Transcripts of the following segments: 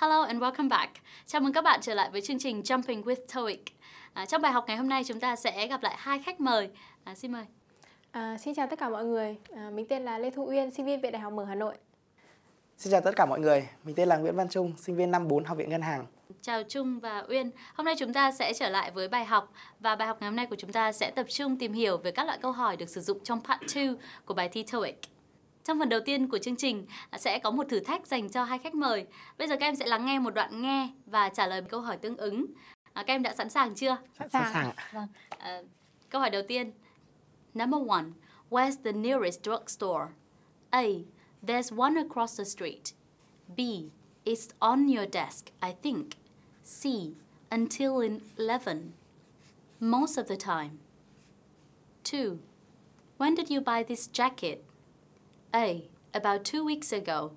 Hello and welcome back. Chào mừng các bạn trở lại với chương trình Jumping with TOEIC. À, trong bài học ngày hôm nay chúng ta sẽ gặp lại hai khách mời. À, xin mời. À, xin chào tất cả mọi người. À, mình tên là Lê Thu Uyên, sinh viên Viện Đại học Mở Hà Nội. Xin chào tất cả mọi người. Mình tên là Nguyễn Văn Trung, sinh viên năm 4 Học viện Ngân hàng. Chào Trung và Uyên. Hôm nay chúng ta sẽ trở lại với bài học và bài học ngày hôm nay của chúng ta sẽ tập trung tìm hiểu về các loại câu hỏi được sử dụng trong part 2 của bài thi TOEIC. Trong phần đầu tiên của chương trình sẽ có một thử thách dành cho hai khách mời. Bây giờ các em sẽ lắng nghe một đoạn nghe và trả lời câu hỏi tương ứng. À, các em đã sẵn sàng chưa? Sẵn sàng. Sẵn sàng. Vâng. À, câu hỏi đầu tiên. Number one, where's the nearest drugstore? A. There's one across the street. B. It's on your desk, I think. C. Until 11. Most of the time. 2. When did you buy this jacket? A. About two weeks ago.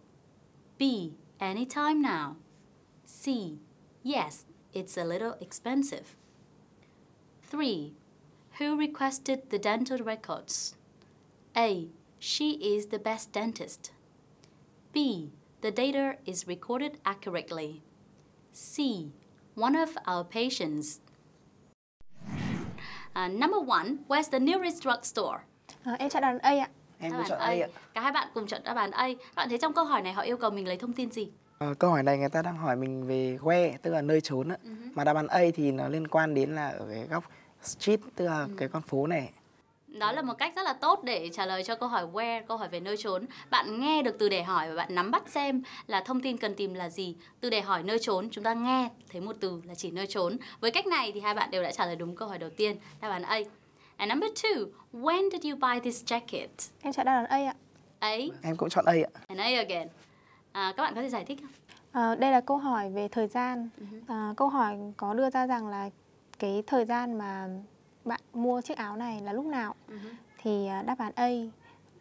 B. Anytime now. C. Yes, it's a little expensive. 3. Who requested the dental records? A. She is the best dentist. B. The data is recorded accurately. C. One of our patients. Uh, number one, where's the nearest drugstore? Uh, HRA ạ. em đáp chọn A. A. Cả hai bạn cùng chọn đáp án A. Các bạn thấy trong câu hỏi này họ yêu cầu mình lấy thông tin gì? À, câu hỏi này người ta đang hỏi mình về where tức là nơi trốn á. Uh-huh. Mà đáp án A thì nó liên quan đến là ở cái góc street tức là uh-huh. cái con phố này. Đó là một cách rất là tốt để trả lời cho câu hỏi where, câu hỏi về nơi trốn. Bạn nghe được từ để hỏi và bạn nắm bắt xem là thông tin cần tìm là gì. Từ để hỏi nơi trốn chúng ta nghe thấy một từ là chỉ nơi trốn. Với cách này thì hai bạn đều đã trả lời đúng câu hỏi đầu tiên, đáp án A. And number two, when did you buy this jacket? Em chọn đáp án A ạ. A. Em cũng chọn A ạ. And A again. À, các bạn có thể giải thích không? À, đây là câu hỏi về thời gian. à, câu hỏi có đưa ra rằng là cái thời gian mà bạn mua chiếc áo này là lúc nào? Uh ừ -huh. Thì ờ, đáp án A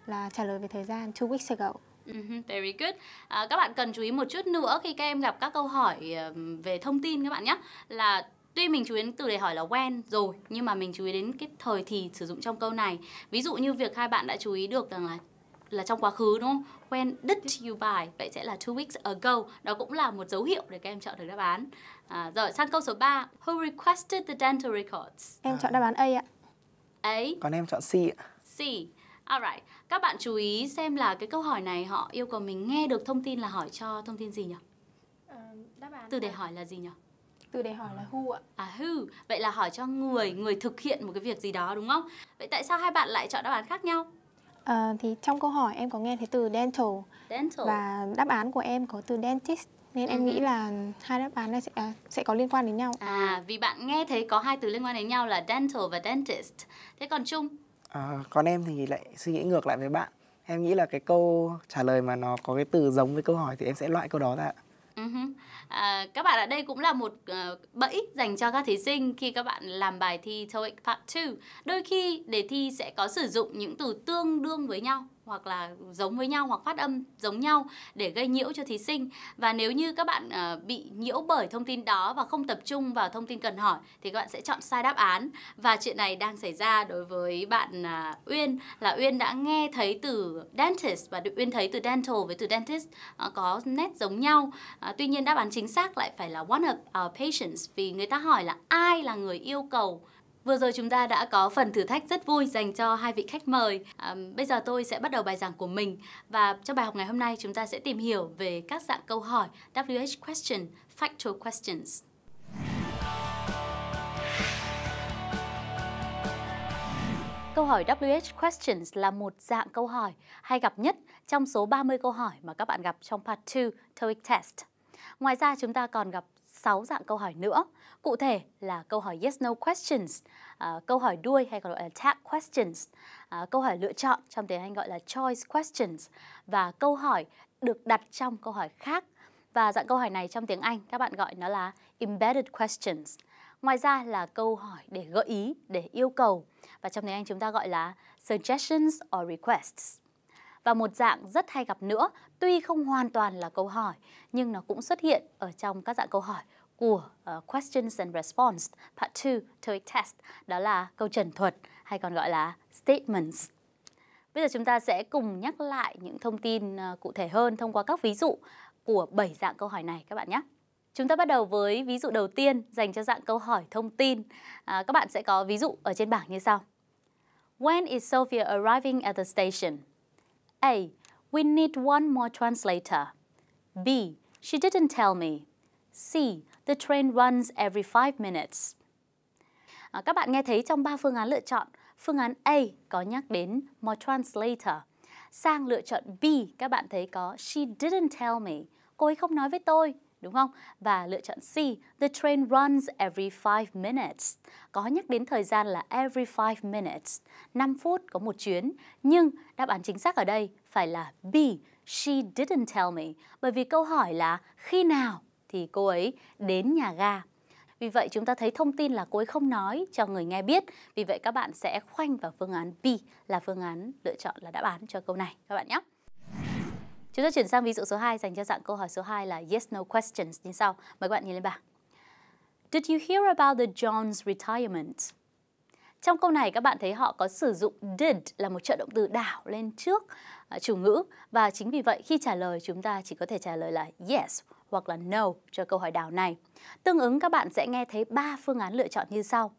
là trả lời về thời gian two weeks ago. Uh ừ -huh, very good. À, các bạn cần chú ý một chút nữa khi các em gặp các câu hỏi về thông tin các bạn nhé. Là tuy mình chú ý đến từ để hỏi là when rồi nhưng mà mình chú ý đến cái thời thì sử dụng trong câu này ví dụ như việc hai bạn đã chú ý được rằng là là trong quá khứ đúng không? When did you buy? Vậy sẽ là two weeks ago. Đó cũng là một dấu hiệu để các em chọn được đáp án. À, rồi sang câu số 3. Who requested the dental records? Em chọn à. đáp án A ạ. A. Còn em chọn C ạ. C. Alright. Các bạn chú ý xem là cái câu hỏi này họ yêu cầu mình nghe được thông tin là hỏi cho thông tin gì nhỉ? Ờ, từ để hỏi là gì nhỉ? Từ để hỏi là who ạ? À who, vậy là hỏi cho người, ừ. người thực hiện một cái việc gì đó đúng không? Vậy tại sao hai bạn lại chọn đáp án khác nhau? À, thì trong câu hỏi em có nghe thấy từ dental, dental. và đáp án của em có từ dentist nên ừ. em nghĩ là hai đáp án này sẽ à, sẽ có liên quan đến nhau. À vì bạn nghe thấy có hai từ liên quan đến nhau là dental và dentist. Thế còn Trung? À, còn em thì lại suy nghĩ ngược lại với bạn. Em nghĩ là cái câu trả lời mà nó có cái từ giống với câu hỏi thì em sẽ loại câu đó ra. ạ Uh-huh. À, các bạn ở đây cũng là một uh, bẫy dành cho các thí sinh khi các bạn làm bài thi TOEIC Part 2. Đôi khi đề thi sẽ có sử dụng những từ tương đương với nhau hoặc là giống với nhau hoặc phát âm giống nhau để gây nhiễu cho thí sinh và nếu như các bạn uh, bị nhiễu bởi thông tin đó và không tập trung vào thông tin cần hỏi thì các bạn sẽ chọn sai đáp án và chuyện này đang xảy ra đối với bạn uh, Uyên là Uyên đã nghe thấy từ dentist và Uyên thấy từ dental với từ dentist uh, có nét giống nhau ờ, tuy nhiên đáp án chính xác lại phải là one of our patients vì người ta hỏi là ai là người yêu cầu Vừa rồi chúng ta đã có phần thử thách rất vui dành cho hai vị khách mời. À, bây giờ tôi sẽ bắt đầu bài giảng của mình và trong bài học ngày hôm nay chúng ta sẽ tìm hiểu về các dạng câu hỏi WH question, factual questions. Câu hỏi WH questions là một dạng câu hỏi hay gặp nhất trong số 30 câu hỏi mà các bạn gặp trong part 2 TOEIC test. Ngoài ra chúng ta còn gặp 6 dạng câu hỏi nữa. Cụ thể là câu hỏi yes no questions, à, câu hỏi đuôi hay còn gọi là tag questions, à, câu hỏi lựa chọn trong tiếng Anh gọi là choice questions và câu hỏi được đặt trong câu hỏi khác. Và dạng câu hỏi này trong tiếng Anh các bạn gọi nó là embedded questions. Ngoài ra là câu hỏi để gợi ý, để yêu cầu và trong tiếng Anh chúng ta gọi là suggestions or requests và một dạng rất hay gặp nữa, tuy không hoàn toàn là câu hỏi nhưng nó cũng xuất hiện ở trong các dạng câu hỏi của uh, Questions and Response Part 2 TOEIC Test, đó là câu trần thuật hay còn gọi là statements. Bây giờ chúng ta sẽ cùng nhắc lại những thông tin uh, cụ thể hơn thông qua các ví dụ của 7 dạng câu hỏi này các bạn nhé. Chúng ta bắt đầu với ví dụ đầu tiên dành cho dạng câu hỏi thông tin. À, các bạn sẽ có ví dụ ở trên bảng như sau. When is Sophia arriving at the station? A. We need one more translator. B. She didn't tell me. C. The train runs every five minutes. À, các bạn nghe thấy trong ba phương án lựa chọn, phương án A có nhắc đến more translator. Sang lựa chọn B, các bạn thấy có she didn't tell me. Cô ấy không nói với tôi đúng không? Và lựa chọn C, the train runs every 5 minutes. Có nhắc đến thời gian là every 5 minutes, 5 phút có một chuyến, nhưng đáp án chính xác ở đây phải là B, she didn't tell me, bởi vì câu hỏi là khi nào thì cô ấy đến nhà ga. Vì vậy chúng ta thấy thông tin là cô ấy không nói cho người nghe biết. Vì vậy các bạn sẽ khoanh vào phương án B là phương án lựa chọn là đáp án cho câu này các bạn nhé. Chúng ta chuyển sang ví dụ số 2 dành cho dạng câu hỏi số 2 là yes no questions như sau. Mời các bạn nhìn lên bảng. Did you hear about the John's retirement? Trong câu này các bạn thấy họ có sử dụng did là một trợ động từ đảo lên trước à, chủ ngữ và chính vì vậy khi trả lời chúng ta chỉ có thể trả lời là yes hoặc là no cho câu hỏi đảo này. Tương ứng các bạn sẽ nghe thấy 3 phương án lựa chọn như sau.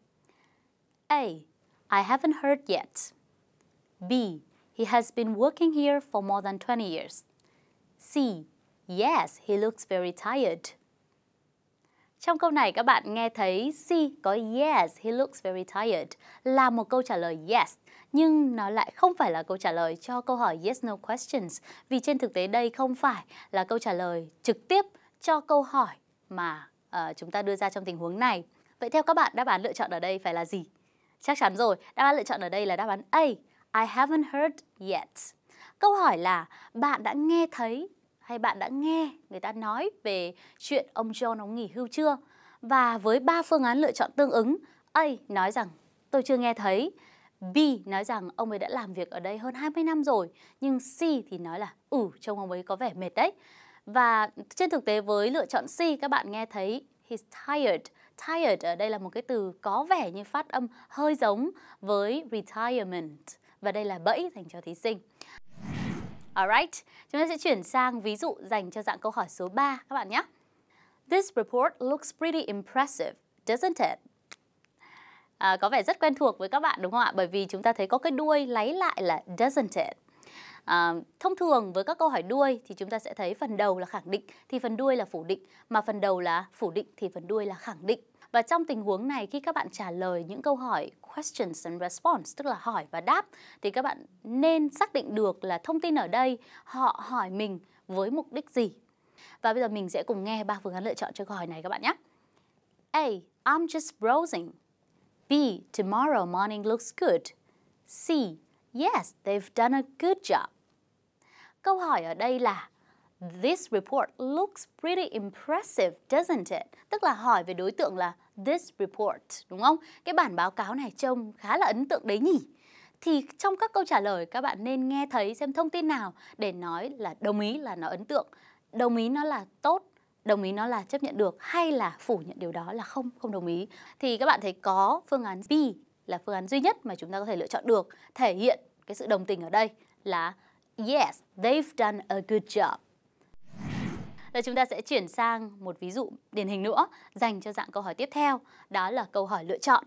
A. I haven't heard yet. B. He has been working here for more than 20 years. C. Yes, he looks very tired. Trong câu này các bạn nghe thấy C có yes, he looks very tired là một câu trả lời yes, nhưng nó lại không phải là câu trả lời cho câu hỏi yes no questions vì trên thực tế đây không phải là câu trả lời trực tiếp cho câu hỏi mà uh, chúng ta đưa ra trong tình huống này. Vậy theo các bạn đáp án lựa chọn ở đây phải là gì? Chắc chắn rồi, đáp án lựa chọn ở đây là đáp án A. I haven't heard yet. Câu hỏi là bạn đã nghe thấy hay bạn đã nghe người ta nói về chuyện ông John ông nghỉ hưu chưa? Và với ba phương án lựa chọn tương ứng, A nói rằng tôi chưa nghe thấy, B nói rằng ông ấy đã làm việc ở đây hơn 20 năm rồi, nhưng C thì nói là ừ trông ông ấy có vẻ mệt đấy. Và trên thực tế với lựa chọn C các bạn nghe thấy he's tired. Tired ở đây là một cái từ có vẻ như phát âm hơi giống với retirement và đây là bẫy dành cho thí sinh. Alright, chúng ta sẽ chuyển sang ví dụ dành cho dạng câu hỏi số 3 các bạn nhé. This report looks pretty impressive, doesn't it? À, có vẻ rất quen thuộc với các bạn đúng không ạ? Bởi vì chúng ta thấy có cái đuôi lấy lại là doesn't it. À, thông thường với các câu hỏi đuôi thì chúng ta sẽ thấy phần đầu là khẳng định thì phần đuôi là phủ định mà phần đầu là phủ định thì phần đuôi là khẳng định và trong tình huống này khi các bạn trả lời những câu hỏi questions and response tức là hỏi và đáp thì các bạn nên xác định được là thông tin ở đây họ hỏi mình với mục đích gì. Và bây giờ mình sẽ cùng nghe ba phương án lựa chọn cho câu hỏi này các bạn nhé. A. I'm just browsing. B. Tomorrow morning looks good. C. Yes, they've done a good job. Câu hỏi ở đây là This report looks pretty impressive, doesn't it? Tức là hỏi về đối tượng là this report, đúng không? Cái bản báo cáo này trông khá là ấn tượng đấy nhỉ? Thì trong các câu trả lời các bạn nên nghe thấy xem thông tin nào để nói là đồng ý là nó ấn tượng, đồng ý nó là tốt, đồng ý nó là chấp nhận được hay là phủ nhận điều đó là không, không đồng ý. Thì các bạn thấy có phương án B là phương án duy nhất mà chúng ta có thể lựa chọn được thể hiện cái sự đồng tình ở đây là yes, they've done a good job và chúng ta sẽ chuyển sang một ví dụ điển hình nữa dành cho dạng câu hỏi tiếp theo, đó là câu hỏi lựa chọn.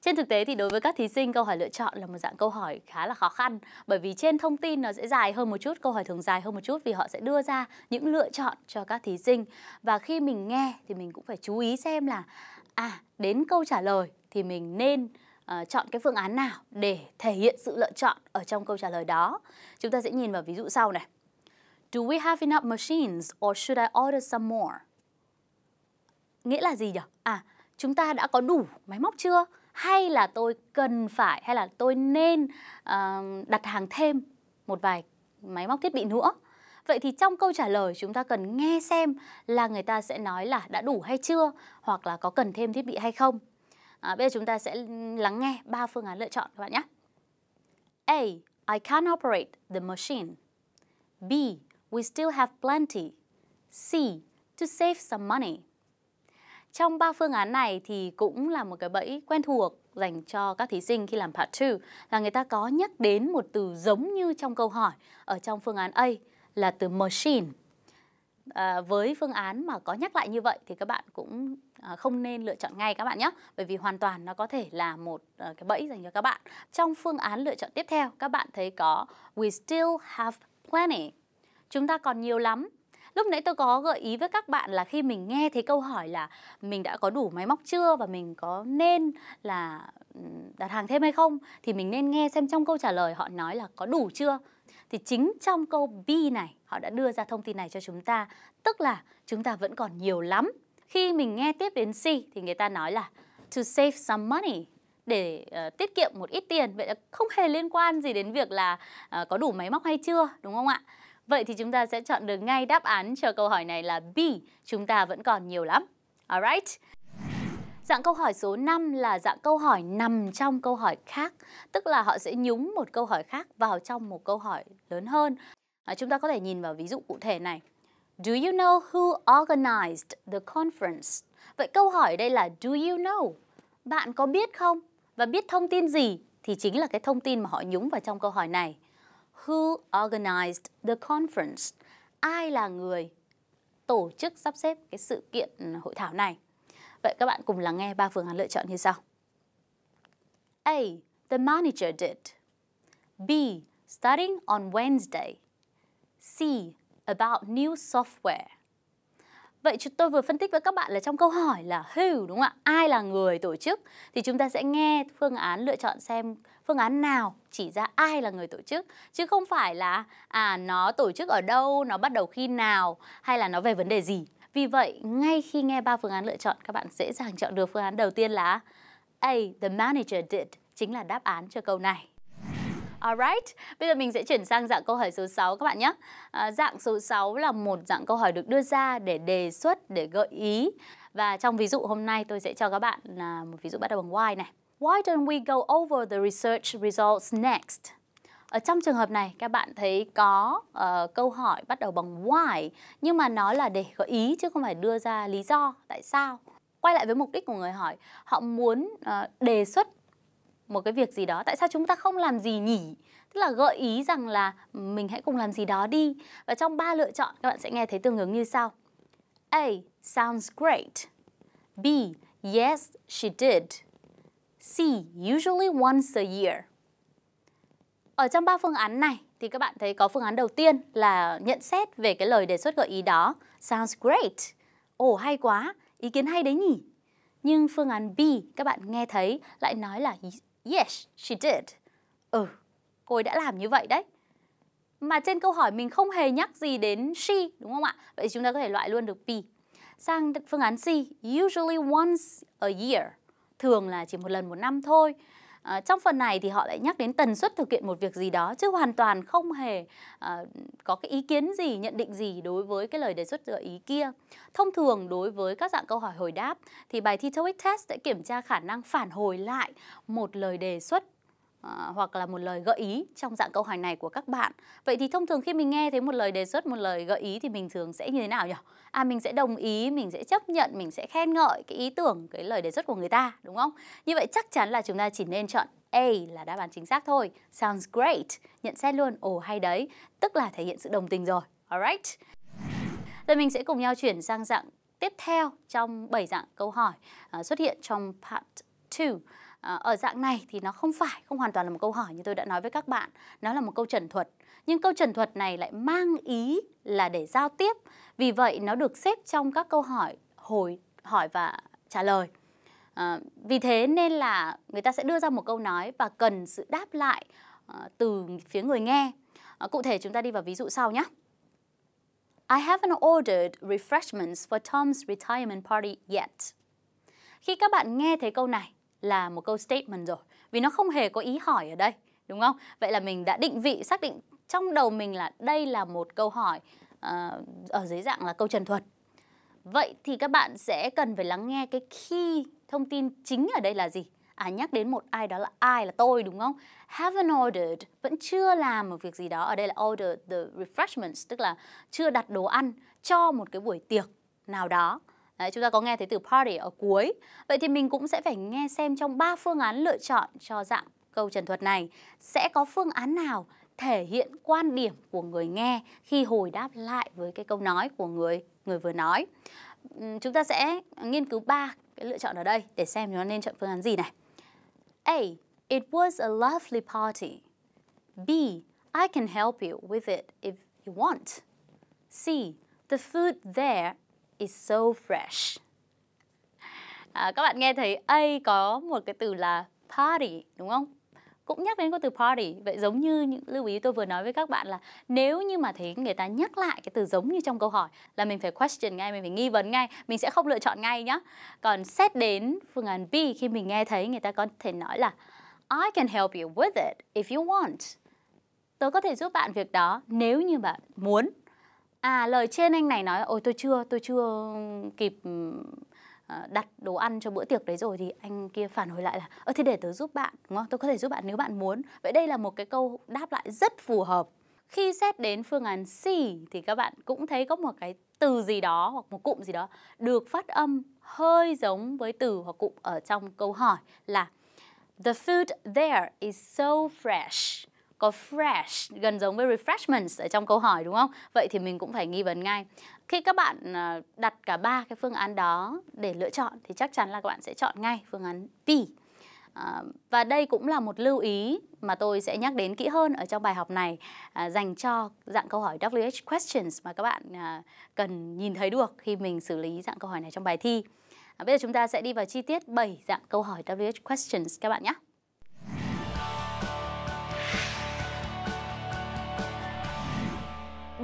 Trên thực tế thì đối với các thí sinh câu hỏi lựa chọn là một dạng câu hỏi khá là khó khăn bởi vì trên thông tin nó sẽ dài hơn một chút, câu hỏi thường dài hơn một chút vì họ sẽ đưa ra những lựa chọn cho các thí sinh. Và khi mình nghe thì mình cũng phải chú ý xem là à đến câu trả lời thì mình nên uh, chọn cái phương án nào để thể hiện sự lựa chọn ở trong câu trả lời đó. Chúng ta sẽ nhìn vào ví dụ sau này. Do we have enough machines or should I order some more? Nghĩa là gì nhỉ? À, chúng ta đã có đủ máy móc chưa? Hay là tôi cần phải hay là tôi nên uh, đặt hàng thêm một vài máy móc thiết bị nữa? Vậy thì trong câu trả lời chúng ta cần nghe xem là người ta sẽ nói là đã đủ hay chưa hoặc là có cần thêm thiết bị hay không. À, bây giờ chúng ta sẽ lắng nghe ba phương án lựa chọn các bạn nhé. A. I can't operate the machine. B. We still have plenty. C. To save some money. Trong ba phương án này thì cũng là một cái bẫy quen thuộc dành cho các thí sinh khi làm part 2 là người ta có nhắc đến một từ giống như trong câu hỏi ở trong phương án A là từ machine. À, với phương án mà có nhắc lại như vậy thì các bạn cũng à, không nên lựa chọn ngay các bạn nhé bởi vì hoàn toàn nó có thể là một à, cái bẫy dành cho các bạn. Trong phương án lựa chọn tiếp theo các bạn thấy có we still have plenty chúng ta còn nhiều lắm lúc nãy tôi có gợi ý với các bạn là khi mình nghe thấy câu hỏi là mình đã có đủ máy móc chưa và mình có nên là đặt hàng thêm hay không thì mình nên nghe xem trong câu trả lời họ nói là có đủ chưa thì chính trong câu B này họ đã đưa ra thông tin này cho chúng ta tức là chúng ta vẫn còn nhiều lắm khi mình nghe tiếp đến C thì người ta nói là to save some money để uh, tiết kiệm một ít tiền vậy là không hề liên quan gì đến việc là uh, có đủ máy móc hay chưa đúng không ạ Vậy thì chúng ta sẽ chọn được ngay đáp án cho câu hỏi này là B. Chúng ta vẫn còn nhiều lắm. Alright. Dạng câu hỏi số 5 là dạng câu hỏi nằm trong câu hỏi khác, tức là họ sẽ nhúng một câu hỏi khác vào trong một câu hỏi lớn hơn. À, chúng ta có thể nhìn vào ví dụ cụ thể này. Do you know who organized the conference? Vậy câu hỏi đây là do you know? Bạn có biết không? Và biết thông tin gì thì chính là cái thông tin mà họ nhúng vào trong câu hỏi này. Who organized the conference? Ai là người tổ chức sắp xếp cái sự kiện hội thảo này? Vậy các bạn cùng lắng nghe ba phương án lựa chọn như sau. A. The manager did. B. Starting on Wednesday. C. About new software. Vậy chúng tôi vừa phân tích với các bạn là trong câu hỏi là who đúng không ạ? Ai là người tổ chức? Thì chúng ta sẽ nghe phương án lựa chọn xem phương án nào chỉ ra ai là người tổ chức chứ không phải là à nó tổ chức ở đâu nó bắt đầu khi nào hay là nó về vấn đề gì vì vậy ngay khi nghe ba phương án lựa chọn các bạn dễ dàng chọn được phương án đầu tiên là A. The manager did chính là đáp án cho câu này Alright, bây giờ mình sẽ chuyển sang dạng câu hỏi số 6 các bạn nhé. À, dạng số 6 là một dạng câu hỏi được đưa ra để đề xuất, để gợi ý. Và trong ví dụ hôm nay tôi sẽ cho các bạn là một ví dụ bắt đầu bằng why này. Why don't we go over the research results next? Ở trong trường hợp này các bạn thấy có uh, câu hỏi bắt đầu bằng why nhưng mà nó là để gợi ý chứ không phải đưa ra lý do tại sao. Quay lại với mục đích của người hỏi, họ muốn uh, đề xuất một cái việc gì đó tại sao chúng ta không làm gì nhỉ tức là gợi ý rằng là mình hãy cùng làm gì đó đi và trong ba lựa chọn các bạn sẽ nghe thấy tương ứng như sau a sounds great b yes she did C, usually once a year. Ở trong ba phương án này thì các bạn thấy có phương án đầu tiên là nhận xét về cái lời đề xuất gợi ý đó. Sounds great. Ồ oh, hay quá, ý kiến hay đấy nhỉ. Nhưng phương án B các bạn nghe thấy lại nói là yes, she did. Ừ, cô ấy đã làm như vậy đấy. Mà trên câu hỏi mình không hề nhắc gì đến she, đúng không ạ? Vậy chúng ta có thể loại luôn được B. Sang phương án C, usually once a year thường là chỉ một lần một năm thôi. À, trong phần này thì họ lại nhắc đến tần suất thực hiện một việc gì đó chứ hoàn toàn không hề à, có cái ý kiến gì, nhận định gì đối với cái lời đề xuất gợi ý kia. Thông thường đối với các dạng câu hỏi hồi đáp thì bài thi TOEIC test sẽ kiểm tra khả năng phản hồi lại một lời đề xuất Ờ, hoặc là một lời gợi ý trong dạng câu hỏi này của các bạn. Vậy thì thông thường khi mình nghe thấy một lời đề xuất, một lời gợi ý thì mình thường sẽ như thế nào nhỉ? À mình sẽ đồng ý, mình sẽ chấp nhận, mình sẽ khen ngợi cái ý tưởng, cái lời đề xuất của người ta đúng không? Như vậy chắc chắn là chúng ta chỉ nên chọn A là đáp án chính xác thôi. Sounds great. Nhận xét luôn, ồ hay đấy, tức là thể hiện sự đồng tình rồi. Alright. Rồi mình sẽ cùng nhau chuyển sang dạng tiếp theo trong bảy dạng câu hỏi ờ, xuất hiện trong part 2. Ờ, ở dạng này thì nó không phải không hoàn toàn là một câu hỏi như tôi đã nói với các bạn nó là một câu trần thuật nhưng câu trần thuật này lại mang ý là để giao tiếp vì vậy nó được xếp trong các câu hỏi hồi hỏi và trả lời à, vì thế nên là người ta sẽ đưa ra một câu nói và cần sự đáp lại à, từ phía người nghe à, cụ thể chúng ta đi vào ví dụ sau nhé I haven't ordered refreshments for Tom's retirement party yet. Khi các bạn nghe thấy câu này, là một câu statement rồi vì nó không hề có ý hỏi ở đây đúng không vậy là mình đã định vị xác định trong đầu mình là đây là một câu hỏi uh, ở dưới dạng là câu trần thuật vậy thì các bạn sẽ cần phải lắng nghe cái khi thông tin chính ở đây là gì à nhắc đến một ai đó là ai là tôi đúng không haven't ordered vẫn chưa làm một việc gì đó ở đây là order the refreshments tức là chưa đặt đồ ăn cho một cái buổi tiệc nào đó Đấy, chúng ta có nghe thấy từ party ở cuối. Vậy thì mình cũng sẽ phải nghe xem trong ba phương án lựa chọn cho dạng câu trần thuật này sẽ có phương án nào thể hiện quan điểm của người nghe khi hồi đáp lại với cái câu nói của người người vừa nói. Chúng ta sẽ nghiên cứu ba cái lựa chọn ở đây để xem nó nên chọn phương án gì này. A. It was a lovely party. B. I can help you with it if you want. C. The food there is so fresh. À, các bạn nghe thấy A có một cái từ là party đúng không? Cũng nhắc đến cái từ party. Vậy giống như những lưu ý tôi vừa nói với các bạn là nếu như mà thấy người ta nhắc lại cái từ giống như trong câu hỏi là mình phải question ngay, mình phải nghi vấn ngay, mình sẽ không lựa chọn ngay nhá. Còn xét đến phương án B khi mình nghe thấy người ta có thể nói là I can help you with it if you want. Tôi có thể giúp bạn việc đó nếu như bạn muốn à lời trên anh này nói ôi tôi chưa tôi chưa kịp ờ, đặt đồ ăn cho bữa tiệc đấy rồi thì anh kia phản hồi lại là ơ thế để tớ giúp bạn đúng không tôi có thể giúp bạn nếu bạn muốn vậy đây là một cái câu đáp lại rất phù hợp khi xét đến phương án C thì các bạn cũng thấy có một cái từ gì đó hoặc một cụm gì đó được phát âm hơi giống với từ hoặc cụm ở trong câu hỏi là The food there is so fresh có fresh gần giống với refreshments ở trong câu hỏi đúng không? Vậy thì mình cũng phải nghi vấn ngay. Khi các bạn à, đặt cả ba cái phương án đó để lựa chọn thì chắc chắn là các bạn sẽ chọn ngay phương án B. À, và đây cũng là một lưu ý mà tôi sẽ nhắc đến kỹ hơn ở trong bài học này à, dành cho dạng câu hỏi WH questions mà các bạn cần nhìn thấy được khi mình xử lý dạng câu hỏi này trong bài thi. bây giờ chúng ta sẽ đi vào chi tiết 7 dạng câu hỏi WH questions các bạn nhé.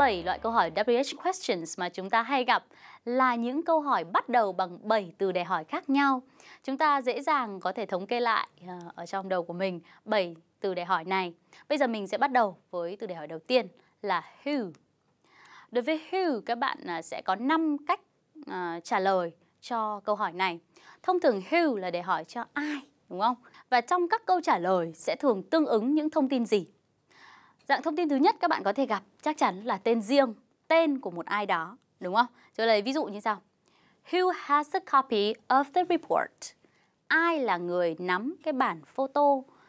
7 loại câu hỏi WH questions mà chúng ta hay gặp là những câu hỏi bắt đầu bằng 7 từ đề hỏi khác nhau. Chúng ta dễ dàng có thể thống kê lại ờ, ở trong đầu của mình 7 từ đề hỏi này. Bây giờ mình sẽ bắt đầu với từ đề hỏi đầu tiên là who. Đối với who các bạn à, sẽ có 5 cách à, trả lời cho câu hỏi này. Thông thường who là để hỏi cho ai, đúng không? Và trong các câu trả lời sẽ thường tương ứng những thông tin gì? Dạng thông tin thứ nhất các bạn có thể gặp chắc chắn là tên riêng, tên của một ai đó, đúng không? Tôi lấy ví dụ như sau. Who has a copy of the report? Ai là người nắm cái bản photo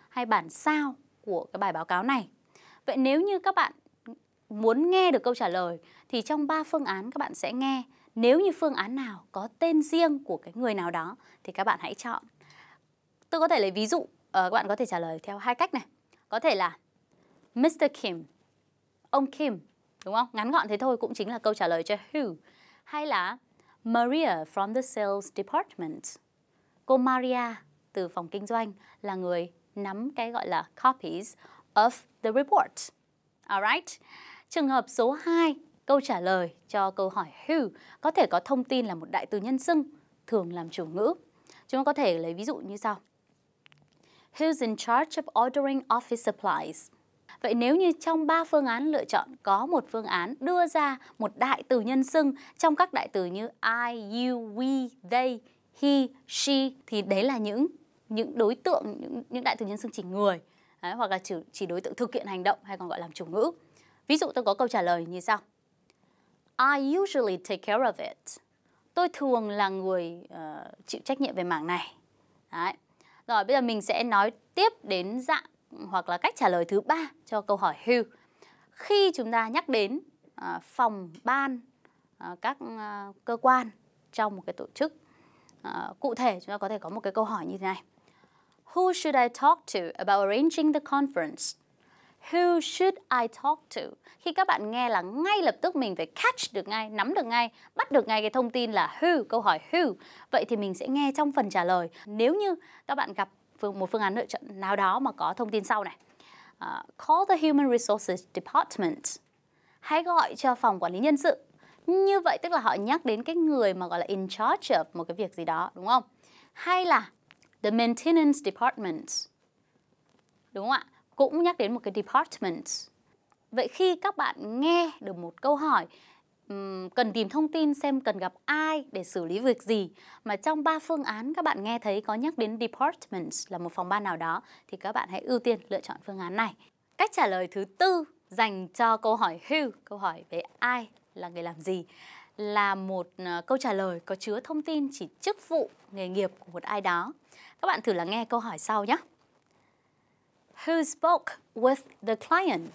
hay bản sao của cái bài báo cáo này? Vậy nếu như các bạn muốn nghe được câu trả lời thì trong ba phương án các bạn sẽ nghe nếu như phương án nào có tên riêng của cái người nào đó thì các bạn hãy chọn. Tôi có thể lấy ví dụ, ờ, các bạn có thể trả lời theo hai cách này. Có thể là Mr. Kim, ông Kim, đúng không? Ngắn gọn thế thôi cũng chính là câu trả lời cho who. Hay là Maria from the sales department. Cô Maria từ phòng kinh doanh là người nắm cái gọi là copies of the report. Alright. Trường hợp số 2, câu trả lời cho câu hỏi who có thể có thông tin là một đại từ nhân xưng thường làm chủ ngữ. Chúng ta có thể lấy ví dụ như sau. Who's in charge of ordering office supplies? Vậy nếu như trong ba phương án lựa chọn có một phương án đưa ra một đại từ nhân xưng trong các đại từ như I, you, we, they, he, she thì đấy là những những đối tượng những, những đại từ nhân xưng chỉ người đấy, hoặc là chỉ, chỉ đối tượng thực hiện hành động hay còn gọi là chủ ngữ. Ví dụ tôi có câu trả lời như sau. I usually take care of it. Tôi thường là người uh, chịu trách nhiệm về mảng này. Đấy. Rồi bây giờ mình sẽ nói tiếp đến dạng hoặc là cách trả lời thứ ba cho câu hỏi who. Khi chúng ta nhắc đến à, phòng ban à, các à, cơ quan trong một cái tổ chức cụ thể chúng ta có thể có một cái câu hỏi như thế này. Who should I talk to about arranging the conference? Who should I talk to? Khi các bạn nghe là ngay lập tức mình phải catch được ngay, nắm được ngay, bắt được ngay cái thông tin là who, câu hỏi who. Vậy thì mình sẽ nghe trong phần trả lời. Nếu như các bạn gặp phương một phương án lựa chọn nào đó mà có thông tin sau này. Uh, call the Human Resources Department. Hãy gọi cho phòng quản lý nhân sự. Như vậy tức là họ nhắc đến cái người mà gọi là in charge of một cái việc gì đó, đúng không? Hay là the maintenance department. Đúng không ạ? Cũng nhắc đến một cái department. Vậy khi các bạn nghe được một câu hỏi cần tìm thông tin xem cần gặp ai để xử lý việc gì mà trong ba phương án các bạn nghe thấy có nhắc đến departments là một phòng ban nào đó thì các bạn hãy ưu tiên lựa chọn phương án này. Cách trả lời thứ tư dành cho câu hỏi who, câu hỏi về ai là người làm gì là một ờ, câu trả lời có chứa thông tin chỉ chức vụ, nghề nghiệp của một ai đó. Các bạn thử lắng nghe câu hỏi sau nhé. Who spoke with the client?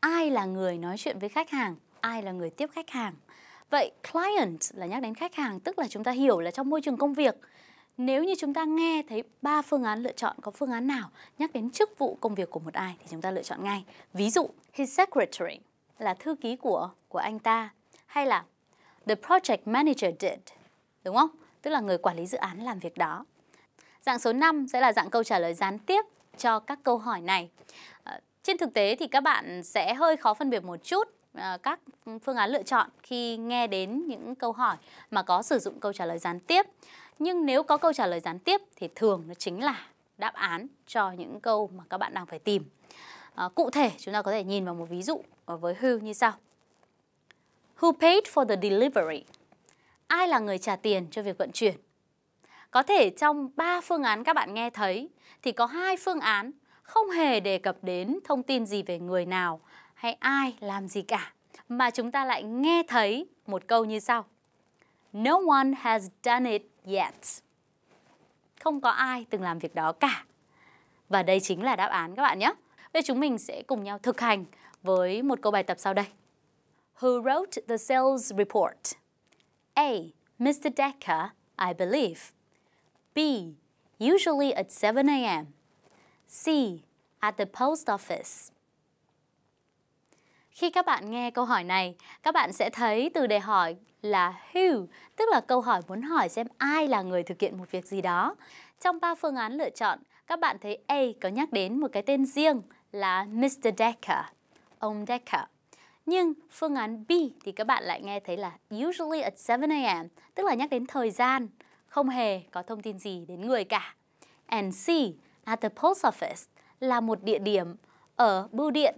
Ai là người nói chuyện với khách hàng? ai là người tiếp khách hàng. Vậy client là nhắc đến khách hàng tức là chúng ta hiểu là trong môi trường công việc nếu như chúng ta nghe thấy ba phương án lựa chọn có phương án nào nhắc đến chức vụ công việc của một ai thì chúng ta lựa chọn ngay. Ví dụ, his secretary là thư ký của của anh ta hay là the project manager did. Đúng không? Tức là người quản lý dự án làm việc đó. Dạng số 5 sẽ là dạng câu trả lời gián tiếp cho các câu hỏi này. Ờ, trên thực tế thì các bạn sẽ hơi khó phân biệt một chút À, các phương án lựa chọn khi nghe đến những câu hỏi mà có sử dụng câu trả lời gián tiếp. Nhưng nếu có câu trả lời gián tiếp thì thường nó chính là đáp án cho những câu mà các bạn đang phải tìm. À, cụ thể chúng ta có thể nhìn vào một ví dụ với who như sau. Who paid for the delivery? Ai là người trả tiền cho việc vận chuyển? Có thể trong 3 phương án các bạn nghe thấy thì có hai phương án không hề đề cập đến thông tin gì về người nào hay ai làm gì cả mà chúng ta lại nghe thấy một câu như sau. No one has done it yet. Không có ai từng làm việc đó cả. Và đây chính là đáp án các bạn nhé. Vậy chúng mình sẽ cùng nhau thực hành với một câu bài tập sau đây. Who wrote the sales report? A. Mr. Decker, I believe. B. Usually at 7 a.m. C. At the post office. Khi các bạn nghe câu hỏi này, các bạn sẽ thấy từ đề hỏi là who, tức là câu hỏi muốn hỏi xem ai là người thực hiện một việc gì đó. Trong ba phương án lựa chọn, các bạn thấy A có nhắc đến một cái tên riêng là Mr. Decker, ông Decker. Nhưng phương án B thì các bạn lại nghe thấy là usually at 7 a.m. tức là nhắc đến thời gian, không hề có thông tin gì đến người cả. And C at the post office là một địa điểm ở bưu điện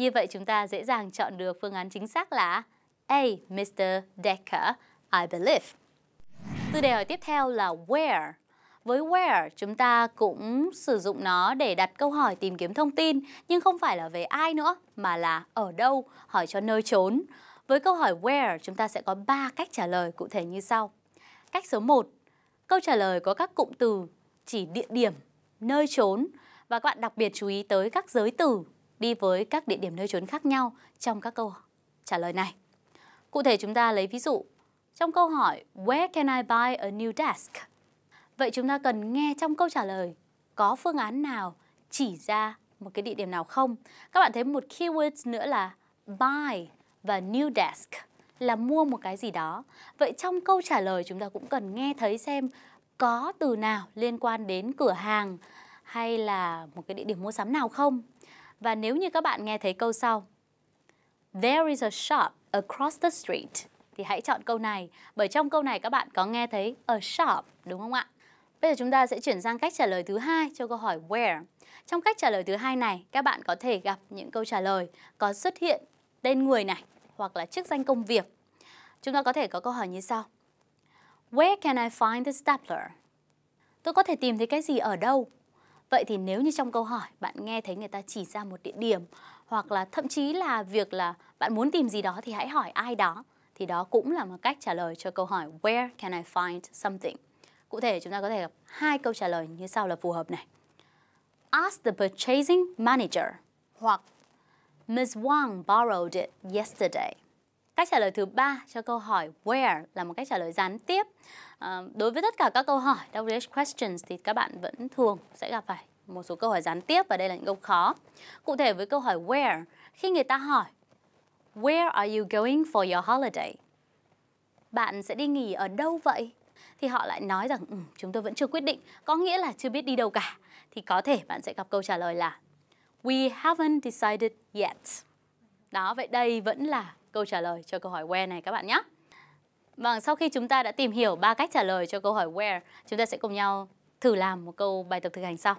như vậy chúng ta dễ dàng chọn được phương án chính xác là A. Mr. Decker, I believe. Từ đề hỏi tiếp theo là where. Với where, chúng ta cũng sử dụng nó để đặt câu hỏi tìm kiếm thông tin, nhưng không phải là về ai nữa, mà là ở đâu, hỏi cho nơi trốn. Với câu hỏi where, chúng ta sẽ có 3 cách trả lời cụ thể như sau. Cách số 1, câu trả lời có các cụm từ chỉ địa điểm, nơi trốn, và các bạn đặc biệt chú ý tới các giới từ đi với các địa điểm nơi trốn khác nhau trong các câu trả lời này. Cụ thể chúng ta lấy ví dụ trong câu hỏi Where can I buy a new desk? Vậy chúng ta cần nghe trong câu trả lời có phương án nào chỉ ra một cái địa điểm nào không? Các bạn thấy một keyword nữa là buy và new desk là mua một cái gì đó. Vậy trong câu trả lời chúng ta cũng cần nghe thấy xem có từ nào liên quan đến cửa hàng hay là một cái địa điểm mua sắm nào không? Và nếu như các bạn nghe thấy câu sau There is a shop across the street thì hãy chọn câu này bởi trong câu này các bạn có nghe thấy a shop đúng không ạ? Bây giờ chúng ta sẽ chuyển sang cách trả lời thứ hai cho câu hỏi where. Trong cách trả lời thứ hai này, các bạn có thể gặp những câu trả lời có xuất hiện tên người này hoặc là chức danh công việc. Chúng ta có thể có câu hỏi như sau. Where can I find the stapler? Tôi có thể tìm thấy cái gì ở đâu? Vậy thì nếu như trong câu hỏi bạn nghe thấy người ta chỉ ra một địa điểm hoặc là thậm chí là việc là bạn muốn tìm gì đó thì hãy hỏi ai đó thì đó cũng là một cách trả lời cho câu hỏi where can I find something. Cụ thể chúng ta có thể gặp hai câu trả lời như sau là phù hợp này. Ask the purchasing manager hoặc Ms. Wang borrowed it yesterday. Cách trả lời thứ ba cho câu hỏi where là một cách trả lời gián tiếp. À, đối với tất cả các câu hỏi WH questions thì các bạn vẫn thường sẽ gặp phải một số câu hỏi gián tiếp và đây là những câu khó. Cụ thể với câu hỏi where, khi người ta hỏi Where are you going for your holiday? Bạn sẽ đi nghỉ ở đâu vậy? Thì họ lại nói rằng ừ, chúng tôi vẫn chưa quyết định, có nghĩa là chưa biết đi đâu cả. Thì có thể bạn sẽ gặp câu trả lời là We haven't decided yet. Đó, vậy đây vẫn là câu trả lời cho câu hỏi where này các bạn nhé. Vâng, sau khi chúng ta đã tìm hiểu ba cách trả lời cho câu hỏi where, chúng ta sẽ cùng nhau thử làm một câu bài tập thực hành sau.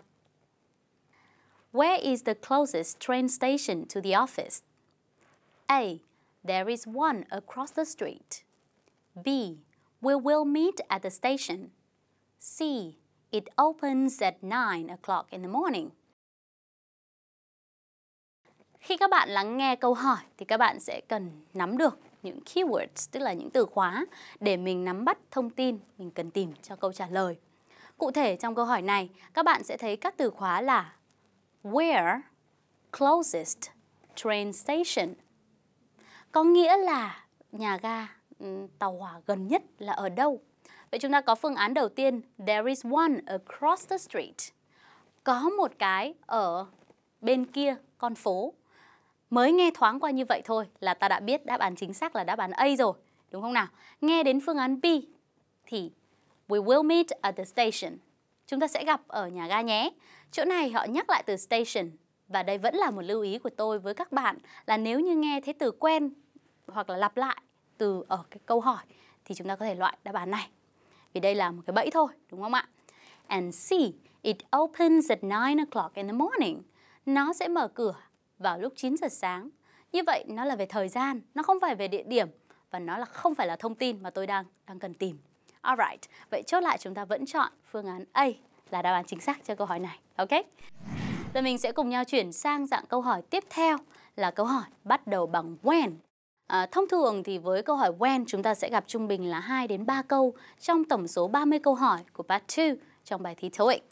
Where is the closest train station to the office? A. There is one across the street. B. We will meet at the station. C. It opens at 9 o'clock in the morning. Khi các bạn lắng nghe câu hỏi thì các bạn sẽ cần nắm được những keywords, tức là những từ khóa để mình nắm bắt thông tin mình cần tìm cho câu trả lời. Cụ thể trong câu hỏi này, các bạn sẽ thấy các từ khóa là where closest train station có nghĩa là nhà ga tàu hỏa gần nhất là ở đâu. Vậy chúng ta có phương án đầu tiên there is one across the street. Có một cái ở bên kia con phố Mới nghe thoáng qua như vậy thôi là ta đã biết đáp án chính xác là đáp án A rồi, đúng không nào? Nghe đến phương án B thì we will meet at the station. Chúng ta sẽ gặp ở nhà ga nhé. Chỗ này họ nhắc lại từ station và đây vẫn là một lưu ý của tôi với các bạn là nếu như nghe thấy từ quen hoặc là lặp lại từ ở cái câu hỏi thì chúng ta có thể loại đáp án này. Vì đây là một cái bẫy thôi, đúng không ạ? And C, it opens at 9 o'clock in the morning. Nó sẽ mở cửa vào lúc 9 giờ sáng. Như vậy nó là về thời gian, nó không phải về địa điểm và nó là không phải là thông tin mà tôi đang đang cần tìm. Alright, vậy chốt lại chúng ta vẫn chọn phương án A là đáp án chính xác cho câu hỏi này. Ok? giờ mình sẽ cùng nhau chuyển sang dạng câu hỏi tiếp theo là câu hỏi bắt đầu bằng when. À, thông thường thì với câu hỏi when chúng ta sẽ gặp trung bình là 2 đến 3 câu trong tổng số 30 câu hỏi của part 2 trong bài thi TOEIC.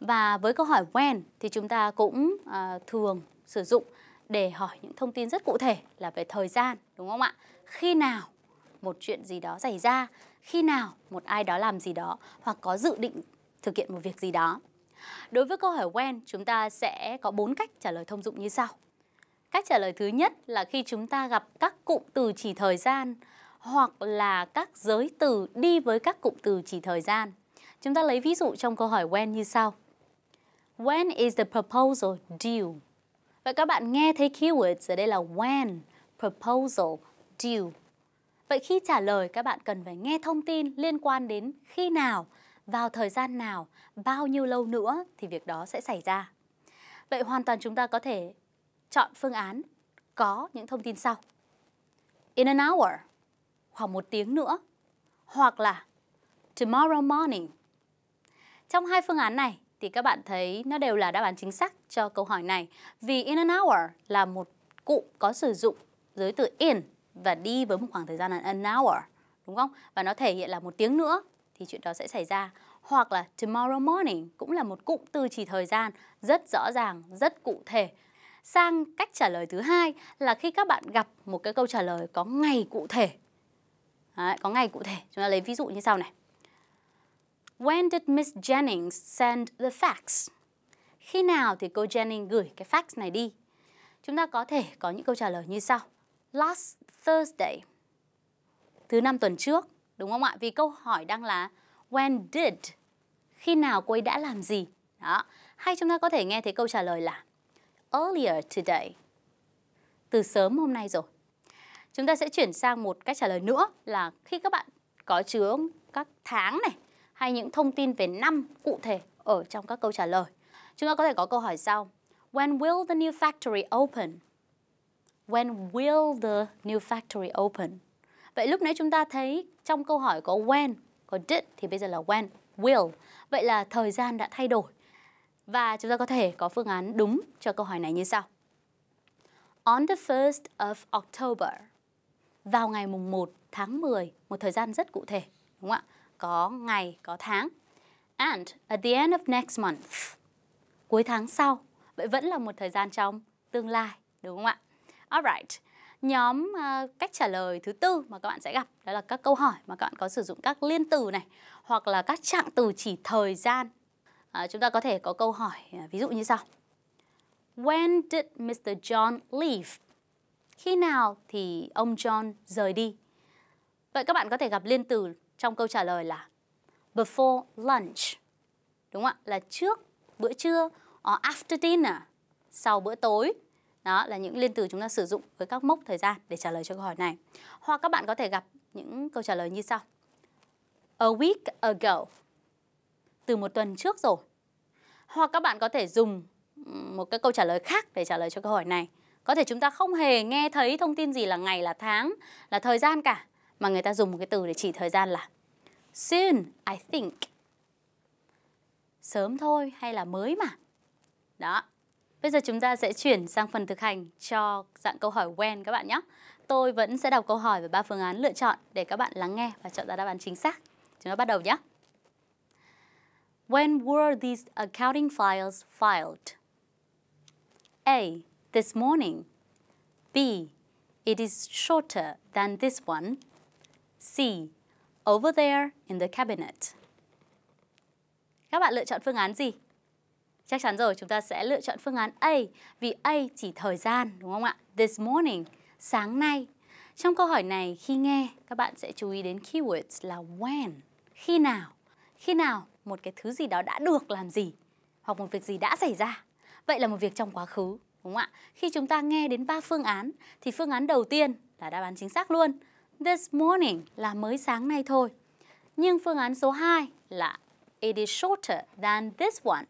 Và với câu hỏi when thì chúng ta cũng à, thường sử dụng để hỏi những thông tin rất cụ thể là về thời gian đúng không ạ? Khi nào một chuyện gì đó xảy ra, khi nào một ai đó làm gì đó hoặc có dự định thực hiện một việc gì đó. Đối với câu hỏi when, chúng ta sẽ có bốn cách trả lời thông dụng như sau. Cách trả lời thứ nhất là khi chúng ta gặp các cụm từ chỉ thời gian hoặc là các giới từ đi với các cụm từ chỉ thời gian. Chúng ta lấy ví dụ trong câu hỏi when như sau. When is the proposal due? Vậy các bạn nghe thấy keywords ở đây là when, proposal, due. Vậy khi trả lời các bạn cần phải nghe thông tin liên quan đến khi nào, vào thời gian nào, bao nhiêu lâu nữa thì việc đó sẽ xảy ra. Vậy hoàn toàn chúng ta có thể chọn phương án có những thông tin sau. In an hour, khoảng một tiếng nữa, hoặc là tomorrow morning. Trong hai phương án này, thì các bạn thấy nó đều là đáp án chính xác cho câu hỏi này. Vì in an hour là một cụm có sử dụng giới từ in và đi với một khoảng thời gian là an hour, đúng không? Và nó thể hiện là một tiếng nữa thì chuyện đó sẽ xảy ra. Hoặc là tomorrow morning cũng là một cụm từ chỉ thời gian rất rõ ràng, rất cụ thể. Sang cách trả lời thứ hai là khi các bạn gặp một cái câu trả lời có ngày cụ thể. Đấy, có ngày cụ thể, chúng ta lấy ví dụ như sau này. When did Miss Jennings send the fax? Khi nào thì cô Jennings gửi cái fax này đi? Chúng ta có thể có những câu trả lời như sau. Last Thursday. Thứ năm tuần trước, đúng không ạ? Vì câu hỏi đang là when did? Khi nào cô ấy đã làm gì? Đó. Hay chúng ta có thể nghe thấy câu trả lời là earlier today. Từ sớm hôm nay rồi. Chúng ta sẽ chuyển sang một cách trả lời nữa là khi các bạn có chứa các tháng này hay những thông tin về năm cụ thể ở trong các câu trả lời. Chúng ta có thể có câu hỏi sau. When will the new factory open? When will the new factory open? Vậy lúc nãy chúng ta thấy trong câu hỏi có when, có did thì bây giờ là when, will. Vậy là thời gian đã thay đổi. Và chúng ta có thể có phương án đúng cho câu hỏi này như sau. On the 1st of October. Vào ngày mùng 1 tháng 10, một thời gian rất cụ thể, đúng không ạ? có ngày, có tháng. And at the end of next month, cuối tháng sau. Vậy vẫn là một thời gian trong tương lai, đúng không ạ? Alright. Nhóm uh, cách trả lời thứ tư mà các bạn sẽ gặp đó là các câu hỏi mà các bạn có sử dụng các liên từ này hoặc là các trạng từ chỉ thời gian. Uh, chúng ta có thể có câu hỏi uh, ví dụ như sau. When did Mr. John leave? Khi nào thì ông John rời đi? Vậy các bạn có thể gặp liên từ trong câu trả lời là before lunch. Đúng không ạ? Là trước bữa trưa or after dinner, sau bữa tối. Đó là những liên từ chúng ta sử dụng với các mốc thời gian để trả lời cho câu hỏi này. Hoặc các bạn có thể gặp những câu trả lời như sau. A week ago. Từ một tuần trước rồi. Hoặc các bạn có thể dùng một cái câu trả lời khác để trả lời cho câu hỏi này. Có thể chúng ta không hề nghe thấy thông tin gì là ngày, là tháng, là thời gian cả mà người ta dùng một cái từ để chỉ thời gian là soon I think sớm thôi hay là mới mà đó bây giờ chúng ta sẽ chuyển sang phần thực hành cho dạng câu hỏi when các bạn nhé tôi vẫn sẽ đọc câu hỏi và ba phương án lựa chọn để các bạn lắng nghe và chọn ra đáp án chính xác chúng ta bắt đầu nhé When were these accounting files filed? A. This morning. B. It is shorter than this one. C. Over there in the cabinet. Các bạn lựa chọn phương án gì? Chắc chắn rồi, chúng ta sẽ lựa chọn phương án A vì A chỉ thời gian, đúng không ạ? This morning, sáng nay. Trong câu hỏi này, khi nghe, các bạn sẽ chú ý đến keywords là when, khi nào. Khi nào một cái thứ gì đó đã được làm gì hoặc một việc gì đã xảy ra. Vậy là một việc trong quá khứ, đúng không ạ? Khi chúng ta nghe đến ba phương án thì phương án đầu tiên là đáp án chính xác luôn. This morning là mới sáng nay thôi. Nhưng phương án số 2 là It is shorter than this one.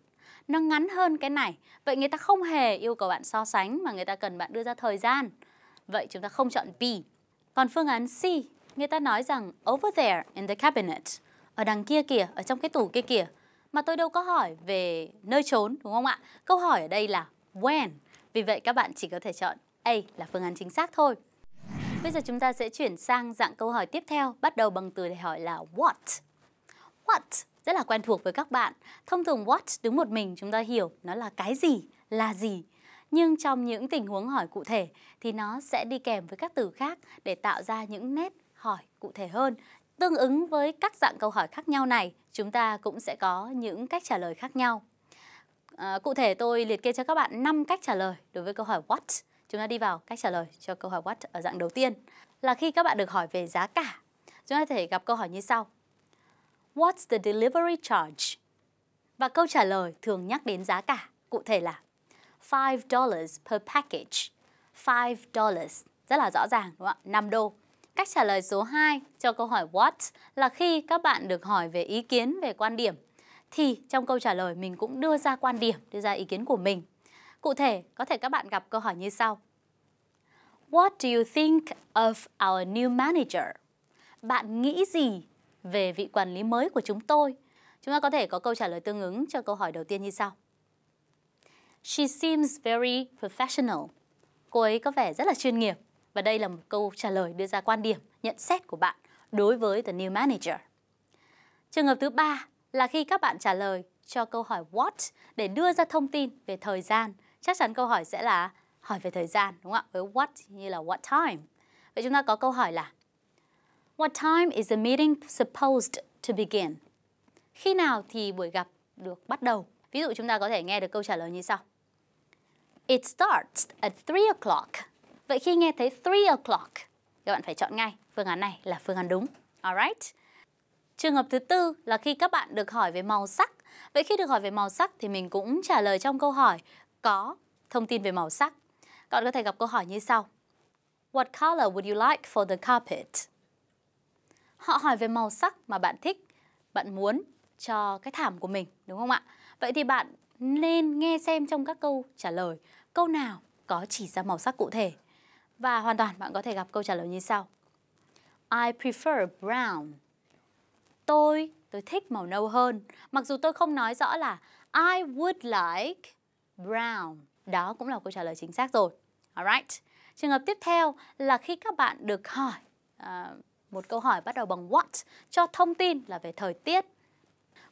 Nó ngắn hơn cái này. Vậy người ta không hề yêu cầu bạn so sánh mà người ta cần bạn đưa ra thời gian. Vậy chúng ta không chọn B. Còn phương án C, người ta nói rằng over there in the cabinet, ở đằng kia kìa, ở trong cái tủ kia kìa. Mà tôi đâu có hỏi về nơi trốn đúng không ạ? Câu hỏi ở đây là when. Vì vậy các bạn chỉ có thể chọn A là phương án chính xác thôi. Bây giờ chúng ta sẽ chuyển sang dạng câu hỏi tiếp theo, bắt đầu bằng từ để hỏi là what. What rất là quen thuộc với các bạn. Thông thường what đứng một mình chúng ta hiểu nó là cái gì, là gì. Nhưng trong những tình huống hỏi cụ thể thì nó sẽ đi kèm với các từ khác để tạo ra những nét hỏi cụ thể hơn. Tương ứng với các dạng câu hỏi khác nhau này, chúng ta cũng sẽ có những cách trả lời khác nhau. À, cụ thể tôi liệt kê cho các bạn 5 cách trả lời đối với câu hỏi what. Chúng ta đi vào cách trả lời cho câu hỏi what ở dạng đầu tiên là khi các bạn được hỏi về giá cả. Chúng ta thể gặp câu hỏi như sau. What's the delivery charge? Và câu trả lời thường nhắc đến giá cả, cụ thể là five dollars per package. five dollars rất là rõ ràng đúng không ạ? 5 đô. Cách trả lời số 2 cho câu hỏi what là khi các bạn được hỏi về ý kiến về quan điểm thì trong câu trả lời mình cũng đưa ra quan điểm, đưa ra ý kiến của mình Cụ thể, có thể các bạn gặp câu hỏi như sau. What do you think of our new manager? Bạn nghĩ gì về vị quản lý mới của chúng tôi? Chúng ta có thể có câu trả lời tương ứng cho câu hỏi đầu tiên như sau. She seems very professional. Cô ấy có vẻ rất là chuyên nghiệp. Và đây là một câu trả lời đưa ra quan điểm, nhận xét của bạn đối với the new manager. Trường hợp thứ ba là khi các bạn trả lời cho câu hỏi what để đưa ra thông tin về thời gian chắc chắn câu hỏi sẽ là hỏi về thời gian đúng không ạ? Với what như là what time. Vậy chúng ta có câu hỏi là What time is the meeting supposed to begin? Khi nào thì buổi gặp được bắt đầu? Ví dụ chúng ta có thể nghe được câu trả lời như sau. It starts at 3 o'clock. Vậy khi nghe thấy 3 o'clock, các bạn phải chọn ngay phương án này là phương án đúng. Alright. Trường hợp thứ tư là khi các bạn được hỏi về màu sắc. Vậy khi được hỏi về màu sắc thì mình cũng trả lời trong câu hỏi có thông tin về màu sắc. Các bạn có thể gặp câu hỏi như sau. What color would you like for the carpet? Họ hỏi về màu sắc mà bạn thích, bạn muốn cho cái thảm của mình, đúng không ạ? Vậy thì bạn nên nghe xem trong các câu trả lời câu nào có chỉ ra màu sắc cụ thể. Và hoàn toàn bạn có thể gặp câu trả lời như sau. I prefer brown. Tôi, tôi thích màu nâu hơn. Mặc dù tôi không nói rõ là I would like brown. Đó cũng là câu trả lời chính xác rồi. Alright. Trường hợp tiếp theo là khi các bạn được hỏi uh, một câu hỏi bắt đầu bằng what cho thông tin là về thời tiết.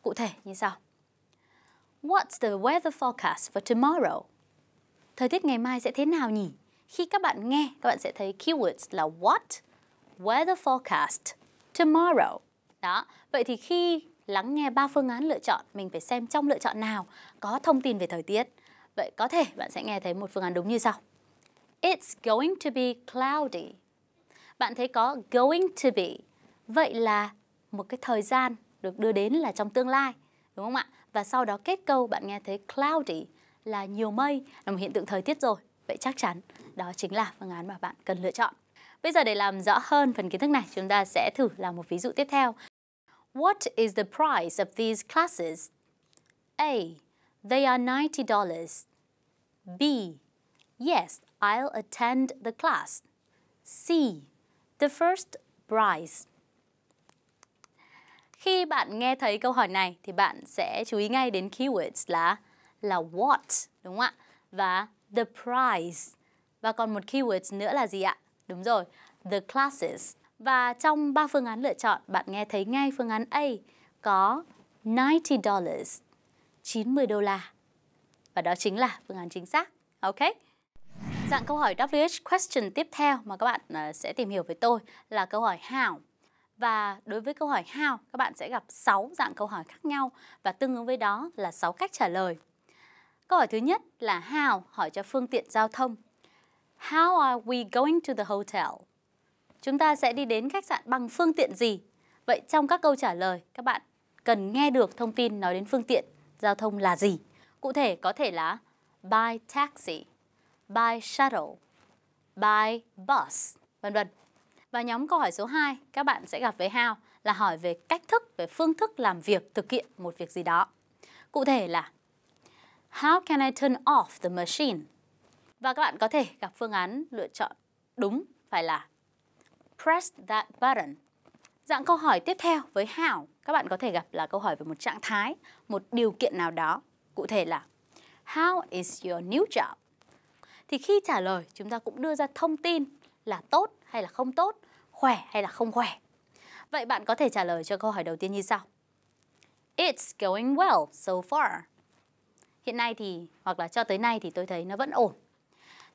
Cụ thể như sau. What's the weather forecast for tomorrow? Thời tiết ngày mai sẽ thế nào nhỉ? Khi các bạn nghe, các bạn sẽ thấy keywords là what, weather forecast, tomorrow. Đó, vậy thì khi lắng nghe ba phương án lựa chọn, mình phải xem trong lựa chọn nào có thông tin về thời tiết. Vậy có thể bạn sẽ nghe thấy một phương án đúng như sau. It's going to be cloudy. Bạn thấy có going to be. Vậy là một cái thời gian được đưa đến là trong tương lai, đúng không ạ? Và sau đó kết câu bạn nghe thấy cloudy là nhiều mây, là một hiện tượng thời tiết rồi. Vậy chắc chắn đó chính là phương án mà bạn cần lựa chọn. Bây giờ để làm rõ hơn phần kiến thức này, chúng ta sẽ thử làm một ví dụ tiếp theo. What is the price of these classes? A. They are $90. B. Yes, I'll attend the class. C. The first prize. Khi bạn nghe thấy câu hỏi này thì bạn sẽ chú ý ngay đến keywords là là what đúng không ạ? Và the prize. Và còn một keywords nữa là gì ạ? Đúng rồi, the classes. Và trong ba phương án lựa chọn, bạn nghe thấy ngay phương án A có $90. 90 đô la. Và đó chính là phương án chính xác. Ok. Dạng câu hỏi WH question tiếp theo mà các bạn ờ, sẽ tìm hiểu với tôi là câu hỏi how. Và đối với câu hỏi how, các bạn sẽ gặp 6 dạng câu hỏi khác nhau và tương ứng với đó là 6 cách trả lời. Câu hỏi thứ nhất là how hỏi cho phương tiện giao thông. How are we going to the hotel? Chúng ta sẽ đi đến khách sạn bằng phương tiện gì? Vậy trong các câu trả lời, các bạn cần nghe được thông tin nói đến phương tiện giao thông là gì? Cụ thể có thể là by taxi, by shuttle, by bus, vân vân. Và nhóm câu hỏi số 2, các bạn sẽ gặp với how là hỏi về cách thức, về phương thức làm việc, thực hiện một việc gì đó. Cụ thể là How can I turn off the machine? Và các bạn có thể gặp phương án lựa chọn đúng phải là Press that button Dạng câu hỏi tiếp theo với Hảo, các bạn có thể gặp là câu hỏi về một trạng thái, một điều kiện nào đó. Cụ thể là How is your new job? Thì khi trả lời, chúng ta cũng đưa ra thông tin là tốt hay là không tốt, khỏe hay là không khỏe. Vậy bạn có thể trả lời cho câu hỏi đầu tiên như sau. It's going well so far. Hiện nay thì hoặc là cho tới nay thì tôi thấy nó vẫn ổn.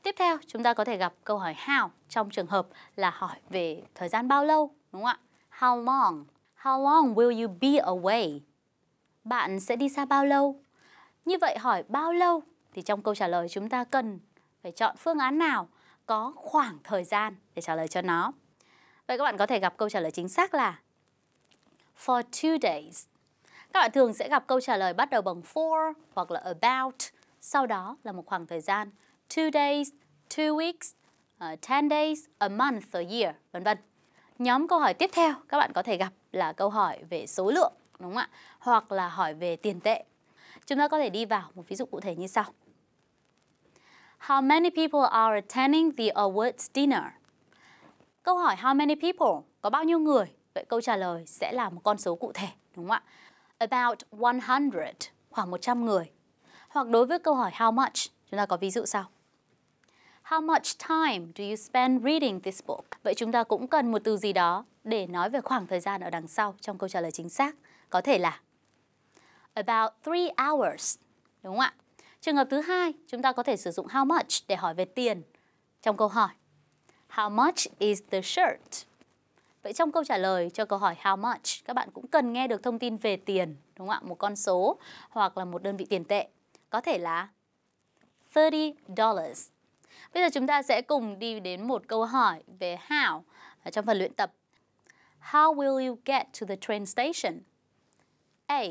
Tiếp theo, chúng ta có thể gặp câu hỏi how trong trường hợp là hỏi về thời gian bao lâu, đúng không ạ? How long? How long will you be away? Bạn sẽ đi xa bao lâu? Như vậy hỏi bao lâu thì trong câu trả lời chúng ta cần phải chọn phương án nào có khoảng thời gian để trả lời cho nó. Vậy các bạn có thể gặp câu trả lời chính xác là for two days. Các bạn thường sẽ gặp câu trả lời bắt đầu bằng for hoặc là about, sau đó là một khoảng thời gian, two days, two weeks, uh, ờ, 10 days, a month, a year, vân vân. Nhóm câu hỏi tiếp theo các bạn có thể gặp là câu hỏi về số lượng đúng không ạ? Hoặc là hỏi về tiền tệ. Chúng ta có thể đi vào một ví dụ cụ thể như sau. How many people are attending the awards dinner? Câu hỏi how many people có bao nhiêu người? Vậy câu trả lời sẽ là một con số cụ thể đúng không ạ? About 100, khoảng 100 người. Hoặc đối với câu hỏi how much, chúng ta có ví dụ sau. How much time do you spend reading this book? Vậy chúng ta cũng cần một từ gì đó để nói về khoảng thời gian ở đằng sau trong câu trả lời chính xác. Có thể là about 3 hours. Đúng không ạ? Trường hợp thứ hai, chúng ta có thể sử dụng how much để hỏi về tiền trong câu hỏi. How much is the shirt? Vậy trong câu trả lời cho câu hỏi how much, các bạn cũng cần nghe được thông tin về tiền, đúng không ạ? Một con số hoặc là một đơn vị tiền tệ. Có thể là 30 dollars Bây giờ chúng ta sẽ cùng đi đến một câu hỏi về how à, trong phần luyện tập. How will you get to the train station? A.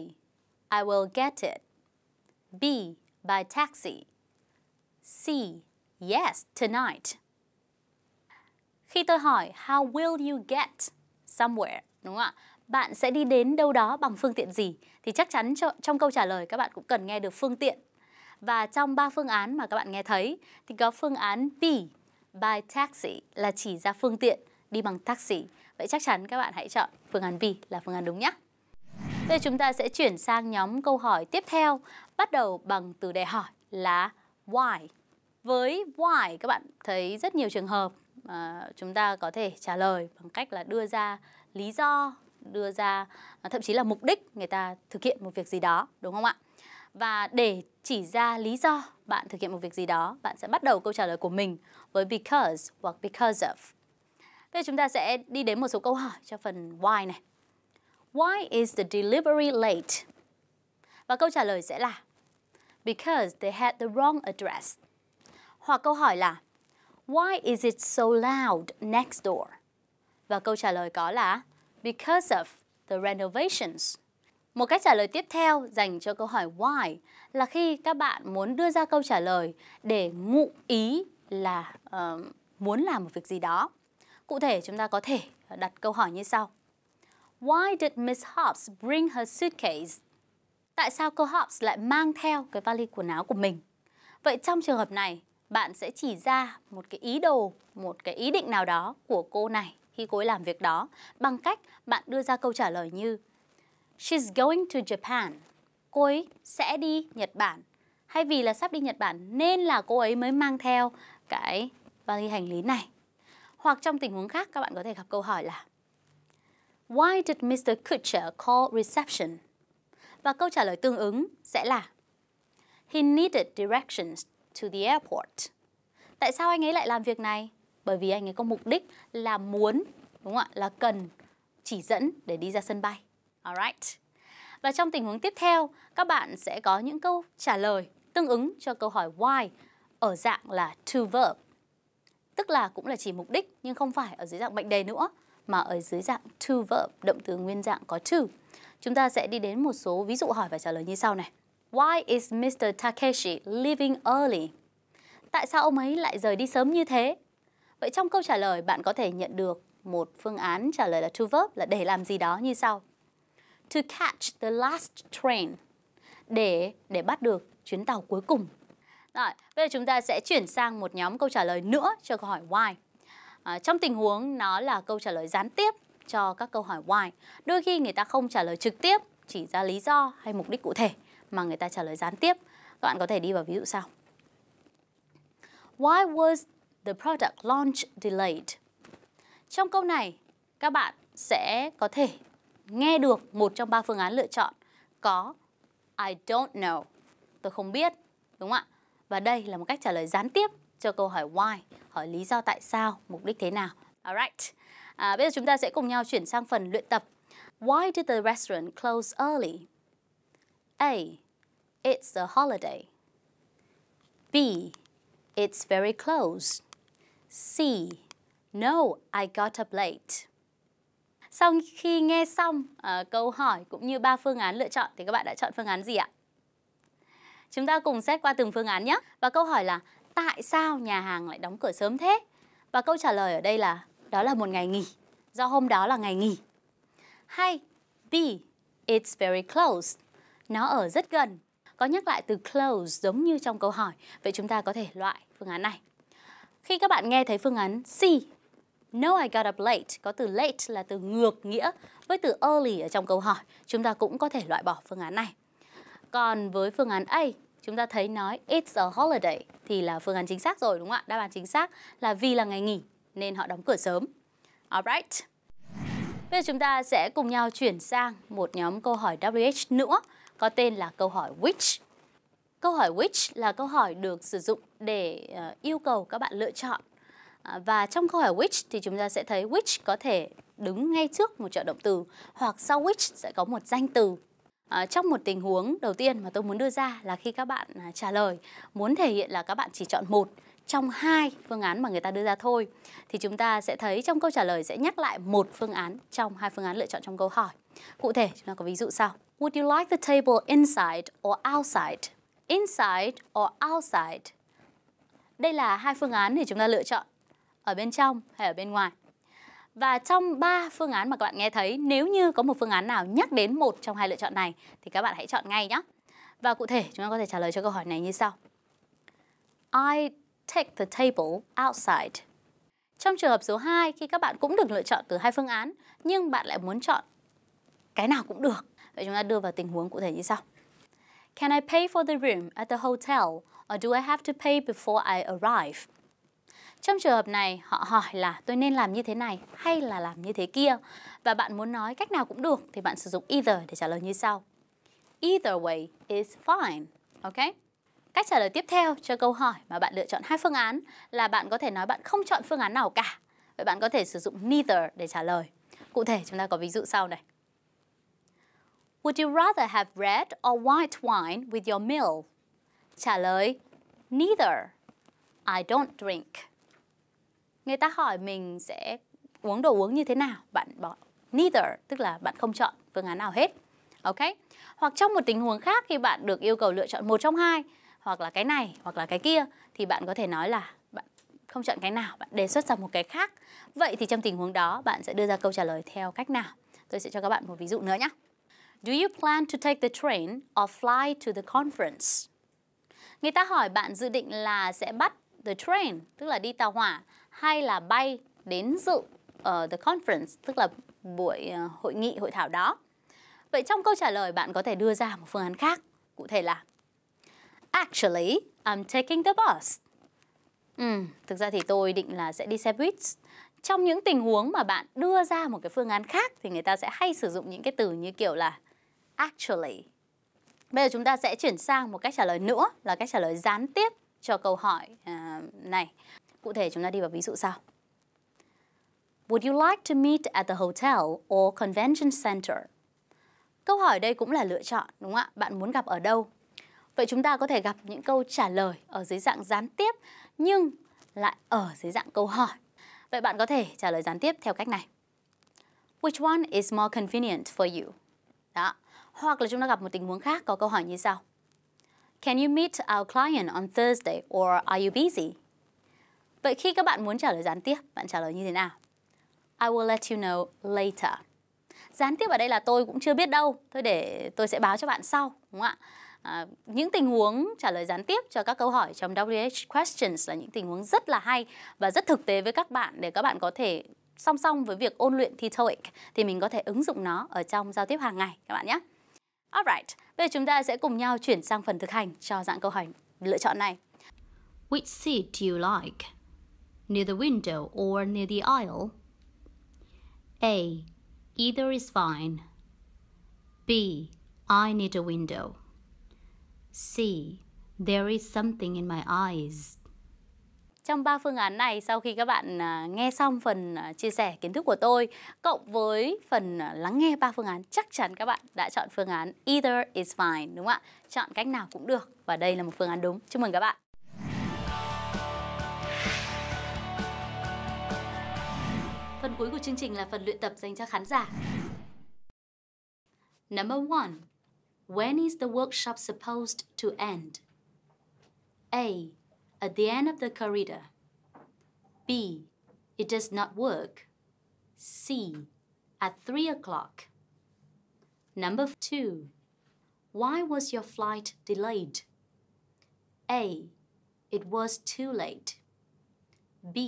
I will get it. B. By taxi. C. Yes, tonight. Khi tôi hỏi how will you get somewhere, đúng không ạ? Bạn sẽ đi đến đâu đó bằng phương tiện gì? Thì chắc chắn trong câu trả lời các bạn cũng cần nghe được phương tiện và trong ba phương án mà các bạn nghe thấy thì có phương án B by taxi là chỉ ra phương tiện đi bằng taxi. Vậy chắc chắn các bạn hãy chọn phương án B là phương án đúng nhé. Bây giờ chúng ta sẽ chuyển sang nhóm câu hỏi tiếp theo, bắt đầu bằng từ đề hỏi là why. Với why các bạn thấy rất nhiều trường hợp mà chúng ta có thể trả lời bằng cách là đưa ra lý do, đưa ra thậm chí là mục đích người ta thực hiện một việc gì đó, đúng không ạ? Và để chỉ ra lý do bạn thực hiện một việc gì đó, bạn sẽ bắt đầu câu trả lời của mình với because hoặc because of. Bây giờ chúng ta sẽ đi đến một số câu hỏi cho phần why này. Why is the delivery late? Và câu trả lời sẽ là Because they had the wrong address. Hoặc câu hỏi là Why is it so loud next door? Và câu trả lời có là Because of the renovations. Một cách trả lời tiếp theo dành cho câu hỏi why là khi các bạn muốn đưa ra câu trả lời để ngụ ý là uh, muốn làm một việc gì đó. Cụ thể chúng ta có thể đặt câu hỏi như sau. Why did Miss Hobbs bring her suitcase? Tại sao cô Hobbs lại mang theo cái vali quần áo của mình? Vậy trong trường hợp này, bạn sẽ chỉ ra một cái ý đồ, một cái ý định nào đó của cô này khi cô ấy làm việc đó bằng cách bạn đưa ra câu trả lời như She's going to Japan. Cô ấy sẽ đi Nhật Bản. Hay vì là sắp đi Nhật Bản nên là cô ấy mới mang theo cái vali hành lý này. Hoặc trong tình huống khác các bạn có thể gặp câu hỏi là Why did Mr. Kutcher call reception? Và câu trả lời tương ứng sẽ là He needed directions to the airport. Tại sao anh ấy lại làm việc này? Bởi vì anh ấy có mục đích là muốn, đúng không ạ? Là cần chỉ dẫn để đi ra sân bay. Alright. Và trong tình huống tiếp theo, các bạn sẽ có những câu trả lời tương ứng cho câu hỏi why ở dạng là to verb. Tức là cũng là chỉ mục đích nhưng không phải ở dưới dạng mệnh đề nữa mà ở dưới dạng to verb, động từ nguyên dạng có to. Chúng ta sẽ đi đến một số ví dụ hỏi và trả lời như sau này. Why is Mr. Takeshi leaving early? Tại sao ông ấy lại rời đi sớm như thế? Vậy trong câu trả lời bạn có thể nhận được một phương án trả lời là to verb là để làm gì đó như sau to catch the last train để để bắt được chuyến tàu cuối cùng. Rồi, bây giờ chúng ta sẽ chuyển sang một nhóm câu trả lời nữa cho câu hỏi why. À, trong tình huống nó là câu trả lời gián tiếp cho các câu hỏi why. Đôi khi người ta không trả lời trực tiếp chỉ ra lý do hay mục đích cụ thể mà người ta trả lời gián tiếp. Các bạn có thể đi vào ví dụ sau. Why was the product launch delayed? Trong câu này, các bạn sẽ có thể nghe được một trong ba phương án lựa chọn có I don't know, tôi không biết, đúng không ạ? Và đây là một cách trả lời gián tiếp cho câu hỏi why, hỏi lý do tại sao, mục đích thế nào. Alright, à, bây giờ chúng ta sẽ cùng nhau chuyển sang phần luyện tập. Why did the restaurant close early? A. It's a holiday. B. It's very close. C. No, I got up late. Sau khi nghe xong uh, câu hỏi cũng như ba phương án lựa chọn thì các bạn đã chọn phương án gì ạ? Chúng ta cùng xét qua từng phương án nhé. Và câu hỏi là tại sao nhà hàng lại đóng cửa sớm thế? Và câu trả lời ở đây là đó là một ngày nghỉ, do hôm đó là ngày nghỉ. Hay B, it's very close. Nó ở rất gần. Có nhắc lại từ close giống như trong câu hỏi, vậy chúng ta có thể loại phương án này. Khi các bạn nghe thấy phương án C No, I got up late có từ late là từ ngược nghĩa với từ early ở trong câu hỏi. Chúng ta cũng có thể loại bỏ phương án này. Còn với phương án A, chúng ta thấy nói it's a holiday thì là phương án chính xác rồi đúng không ạ? Đáp án chính xác là vì là ngày nghỉ nên họ đóng cửa sớm. Alright. Bây giờ chúng ta sẽ cùng nhau chuyển sang một nhóm câu hỏi WH nữa có tên là câu hỏi which. Câu hỏi which là câu hỏi được sử dụng để ờ, yêu cầu các bạn lựa chọn Ờ, và trong câu hỏi which thì chúng ta sẽ thấy which có thể đứng ngay trước một trợ động từ hoặc sau which sẽ có một danh từ. À, trong một tình huống đầu tiên mà tôi muốn đưa ra là khi các bạn à, trả lời muốn thể hiện là các bạn chỉ chọn một trong hai phương án mà người ta đưa ra thôi thì chúng ta sẽ thấy trong câu trả lời sẽ nhắc lại một phương án trong hai phương án lựa chọn trong câu hỏi. Cụ thể chúng ta có ví dụ sau. Would you like the table inside or outside? Inside or outside? Đây là hai phương án để chúng ta lựa chọn ở bên trong hay ở bên ngoài. Và trong ba phương án mà các bạn nghe thấy, nếu như có một phương án nào nhắc đến một trong hai lựa chọn này thì các bạn hãy chọn ngay nhé. Và cụ thể chúng ta có thể trả lời cho câu hỏi này như sau. I take the table outside. Trong trường hợp số 2 khi các bạn cũng được lựa chọn từ hai phương án nhưng bạn lại muốn chọn cái nào cũng được. Vậy chúng ta đưa vào tình huống cụ thể như sau. Can I pay for the room at the hotel or do I have to pay before I arrive? Trong trường hợp này, họ hỏi là tôi nên làm như thế này hay là làm như thế kia. Và bạn muốn nói cách nào cũng được thì bạn sử dụng either để trả lời như sau. Either way is fine. Ok? Cách trả lời tiếp theo cho câu hỏi mà bạn lựa chọn hai phương án là bạn có thể nói bạn không chọn phương án nào cả. Vậy bạn có thể sử dụng neither để trả lời. Cụ thể chúng ta có ví dụ sau này. Would you rather have red or white wine with your meal? Trả lời, neither. I don't drink người ta hỏi mình sẽ uống đồ uống như thế nào bạn bỏ neither tức là bạn không chọn phương án nào hết ok hoặc trong một tình huống khác khi bạn được yêu cầu lựa chọn một trong hai hoặc là cái này hoặc là cái kia thì bạn có thể nói là bạn không chọn cái nào bạn đề xuất ra một cái khác vậy thì trong tình huống đó bạn sẽ đưa ra câu trả lời theo cách nào tôi sẽ cho các bạn một ví dụ nữa nhé Do you plan to take the train or fly to the conference? Người ta hỏi bạn dự định là sẽ bắt the train, tức là đi tàu hỏa hay là bay đến dự uh, the conference tức là buổi uh, hội nghị hội thảo đó. Vậy trong câu trả lời bạn có thể đưa ra một phương án khác, cụ thể là Actually, I'm taking the bus. Ừ, thực ra thì tôi định là sẽ đi xe buýt. Trong những tình huống mà bạn đưa ra một cái phương án khác thì người ta sẽ hay sử dụng những cái từ như kiểu là actually. Bây giờ chúng ta sẽ chuyển sang một cách trả lời nữa là cách trả lời gián tiếp cho câu hỏi uh, này. Cụ thể chúng ta đi vào ví dụ sau. Would you like to meet at the hotel or convention center? Câu hỏi đây cũng là lựa chọn, đúng không ạ? Bạn muốn gặp ở đâu? Vậy chúng ta có thể gặp những câu trả lời ở dưới dạng gián tiếp nhưng lại ở dưới dạng câu hỏi. Vậy bạn có thể trả lời gián tiếp theo cách này. Which one is more convenient for you? Đó. Hoặc là chúng ta gặp một tình huống khác có câu hỏi như sau. Can you meet our client on Thursday or are you busy? Vậy khi các bạn muốn trả lời gián tiếp, bạn trả lời như thế nào? I will let you know later. Gián tiếp ở đây là tôi cũng chưa biết đâu, tôi để tôi sẽ báo cho bạn sau, đúng không ạ? À, những tình huống trả lời gián tiếp cho các câu hỏi trong WH Questions là những tình huống rất là hay và rất thực tế với các bạn để các bạn có thể song song với việc ôn luyện thi TOEIC thì mình có thể ứng dụng nó ở trong giao tiếp hàng ngày các bạn nhé. Alright, bây giờ chúng ta sẽ cùng nhau chuyển sang phần thực hành cho dạng câu hỏi lựa chọn này. Which seat do you like? near the window or near the aisle? A. Either is fine. B. I need a window. C. There is something in my eyes. Trong ba phương án này, sau khi các bạn à, nghe xong phần à, chia sẻ kiến thức của tôi, cộng với phần à, lắng nghe ba phương án, chắc chắn các bạn đã chọn phương án Either is fine, đúng không ạ? Chọn cách nào cũng được, và đây là một phương án đúng. Chúc mừng các bạn! Phần cuối của chương trình là phần luyện tập dành cho khán giả. Number one. When is the workshop supposed to end? A. At the end of the corridor. B. It does not work. C. At 3 o'clock. Number 2. Why was your flight delayed? A. It was too late. B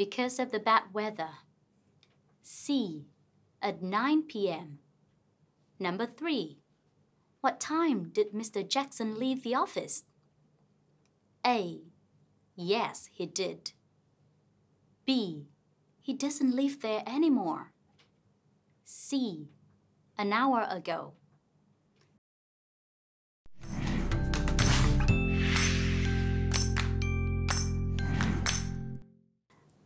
because of the bad weather. C. At 9 p.m. Number 3. What time did Mr. Jackson leave the office? A. Yes, he did. B. He doesn't live there anymore. C. An hour ago.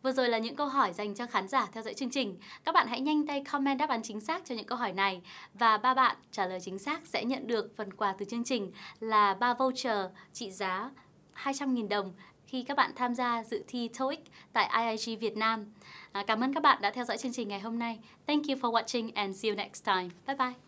Vừa rồi là những câu hỏi dành cho khán giả theo dõi chương trình. Các bạn hãy nhanh tay comment đáp án chính xác cho những câu hỏi này và ba bạn trả lời chính xác sẽ nhận được phần quà từ chương trình là ba voucher trị giá 200.000 đồng khi các bạn tham gia dự thi TOEIC tại IIG Việt Nam. À, cảm ơn các bạn đã theo dõi chương trình ngày hôm nay. Thank you for watching and see you next time. Bye bye.